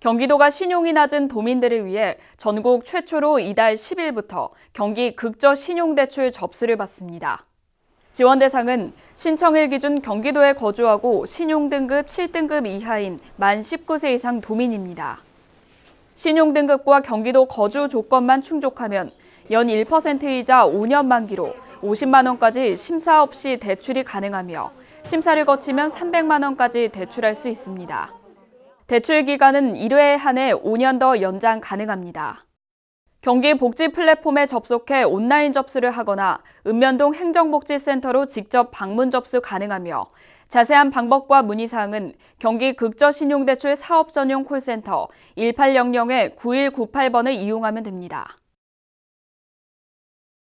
경기도가 신용이 낮은 도민들을 위해 전국 최초로 이달 10일부터 경기 극저 신용대출 접수를 받습니다. 지원 대상은 신청일 기준 경기도에 거주하고 신용등급 7등급 이하인 만 19세 이상 도민입니다. 신용등급과 경기도 거주 조건만 충족하면 연 1%이자 5년 만기로 50만 원까지 심사 없이 대출이 가능하며 심사를 거치면 300만 원까지 대출할 수 있습니다. 대출 기간은 1회에 한해 5년 더 연장 가능합니다. 경기 복지 플랫폼에 접속해 온라인 접수를 하거나 읍면동 행정복지센터로 직접 방문 접수 가능하며 자세한 방법과 문의사항은 경기 극저신용대출 사업전용 콜센터 1800-9198번을 이용하면 됩니다.